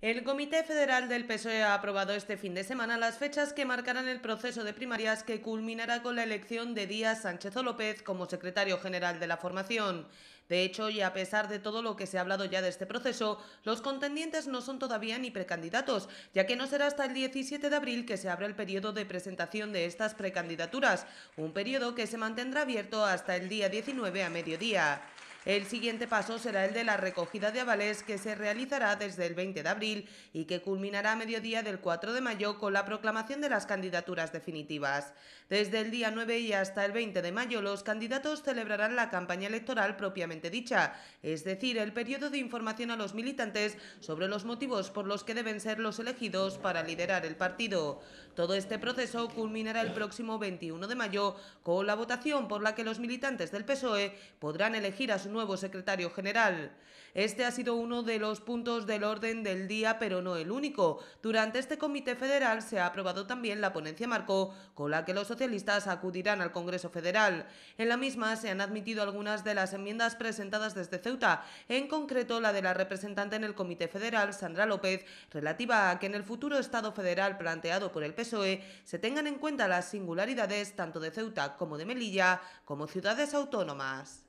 El Comité Federal del PSOE ha aprobado este fin de semana las fechas que marcarán el proceso de primarias que culminará con la elección de Díaz Sánchez López como secretario general de la formación. De hecho, y a pesar de todo lo que se ha hablado ya de este proceso, los contendientes no son todavía ni precandidatos, ya que no será hasta el 17 de abril que se abra el periodo de presentación de estas precandidaturas, un periodo que se mantendrá abierto hasta el día 19 a mediodía. El siguiente paso será el de la recogida de avales que se realizará desde el 20 de abril y que culminará a mediodía del 4 de mayo con la proclamación de las candidaturas definitivas. Desde el día 9 y hasta el 20 de mayo los candidatos celebrarán la campaña electoral propiamente dicha, es decir, el periodo de información a los militantes sobre los motivos por los que deben ser los elegidos para liderar el partido. Todo este proceso culminará el próximo 21 de mayo con la votación por la que los militantes del PSOE podrán elegir a sus nuevo secretario general. Este ha sido uno de los puntos del orden del día, pero no el único. Durante este comité federal se ha aprobado también la ponencia Marco, con la que los socialistas acudirán al Congreso Federal. En la misma se han admitido algunas de las enmiendas presentadas desde Ceuta, en concreto la de la representante en el Comité Federal, Sandra López, relativa a que en el futuro Estado federal planteado por el PSOE se tengan en cuenta las singularidades tanto de Ceuta como de Melilla como ciudades autónomas.